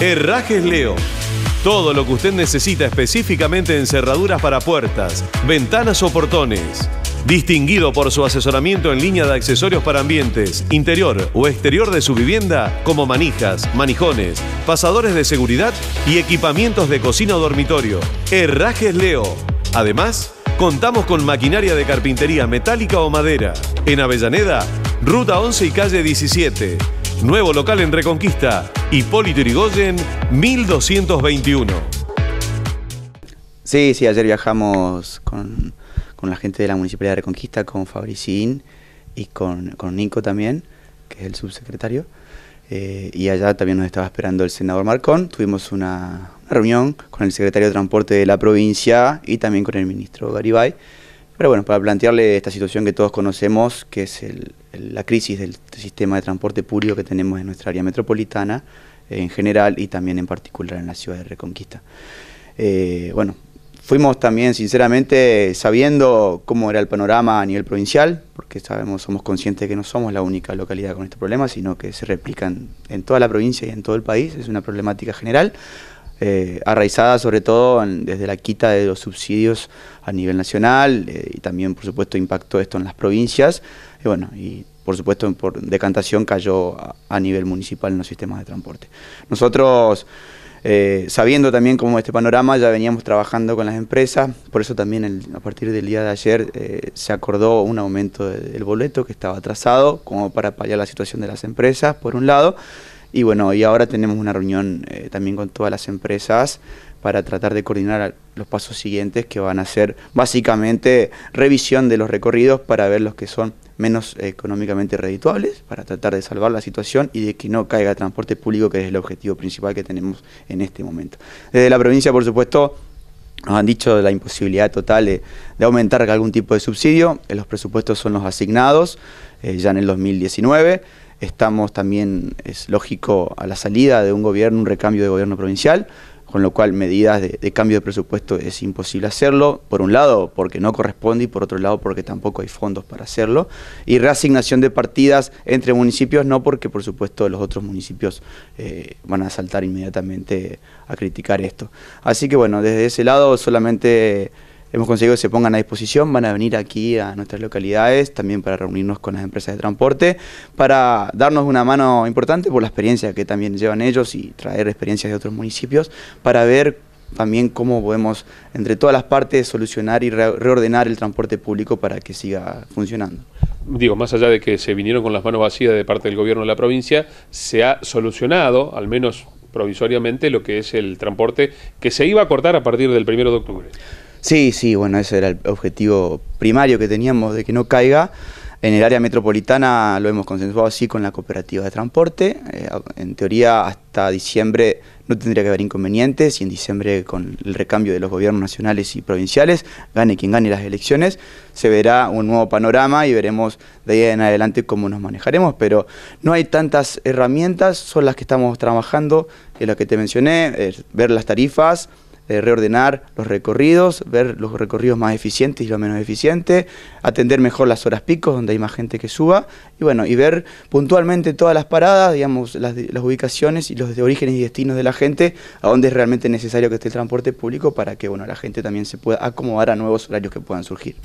Herrajes Leo. Todo lo que usted necesita específicamente en cerraduras para puertas, ventanas o portones. Distinguido por su asesoramiento en línea de accesorios para ambientes, interior o exterior de su vivienda, como manijas, manijones, pasadores de seguridad y equipamientos de cocina o dormitorio. Herrajes Leo. Además, contamos con maquinaria de carpintería metálica o madera. En Avellaneda, Ruta 11 y calle 17. Nuevo local en Reconquista, Hipólito Yrigoyen, 1221. Sí, sí, ayer viajamos con, la gente de la Municipalidad de Reconquista, con Fabricín y con, Nico también, que es el subsecretario. Eh, y allá también nos estaba esperando el senador Marcón. Tuvimos una, reunión con el secretario de Transporte de la provincia y también con el ministro Garibay. Pero bueno, para plantearle esta situación que todos conocemos, que es el, la crisis del sistema de transporte público que tenemos en nuestra área metropolitana eh, en general y también en particular en la ciudad de Reconquista. Eh, bueno, fuimos también sinceramente sabiendo cómo era el panorama a nivel provincial, porque sabemos, somos conscientes de que no somos la única localidad con este problema, sino que se replican en toda la provincia y en todo el país, es una problemática general. Eh, arraizada sobre todo desde la quita de los subsidios a nivel nacional y también por supuesto impacto esto en las provincias bueno y por supuesto, por decantación cayó a, nivel municipal en los sistemas de transporte. Nosotros, eh, sabiendo también cómo este panorama, ya veníamos trabajando con las empresas, por eso también a partir del día de ayer eh, se acordó un aumento del boleto que estaba atrasado, como para paliar la situación de las empresas, por un lado, y bueno, y ahora tenemos una reunión eh, también con todas las empresas para tratar de coordinar los pasos siguientes que van a ser básicamente revisión de los recorridos para ver los que son menos económicamente redituables, para tratar de salvar la situación y de que no caiga el transporte público, que es el objetivo principal que tenemos en este momento. Desde la provincia, por supuesto, nos han dicho de la imposibilidad total de, aumentar algún tipo de subsidio, eh, los presupuestos son los asignados eh, ya en el 2019, estamos también, es lógico, a la salida de un gobierno, un recambio de gobierno provincial, con lo cual medidas de, cambio de presupuesto es imposible hacerlo, por un lado porque no corresponde y por otro lado porque tampoco hay fondos para hacerlo, y reasignación de partidas entre municipios no porque por supuesto los otros municipios eh, van a saltar inmediatamente a criticar esto. Así que bueno, desde ese lado solamente Hemos conseguido que se pongan a disposición, van a venir aquí a nuestras localidades también para reunirnos con las empresas de transporte, para darnos una mano importante por la experiencia que también llevan ellos y traer experiencias de otros municipios para ver también cómo podemos entre todas las partes solucionar y reordenar el transporte público para que siga funcionando digo, más allá de que se vinieron con las manos vacías de parte del gobierno de la provincia, se ha solucionado, al menos provisoriamente, lo que es el transporte que se iba a cortar a partir del primero de octubre. Sí, sí, bueno, ese era el objetivo primario que teníamos de que no caiga. En el área metropolitana lo hemos consensuado así con la cooperativa de transporte. Eh, en teoría hasta diciembre no tendría que haber inconvenientes y en diciembre con el recambio de los gobiernos nacionales y provinciales, gane quien gane las elecciones, se verá un nuevo panorama y veremos de ahí en adelante cómo nos manejaremos. Pero no hay tantas herramientas, son las que estamos trabajando, es las que te mencioné, ver las tarifas eh, reordenar los recorridos, ver los recorridos más eficientes y los menos eficientes, atender mejor las horas picos donde hay más gente que suba y bueno, y ver puntualmente todas las paradas, digamos, las, las ubicaciones y los de orígenes y destinos de la gente, a donde es realmente necesario que esté el transporte público para que bueno, la gente también se pueda acomodar a nuevos horarios que puedan surgir.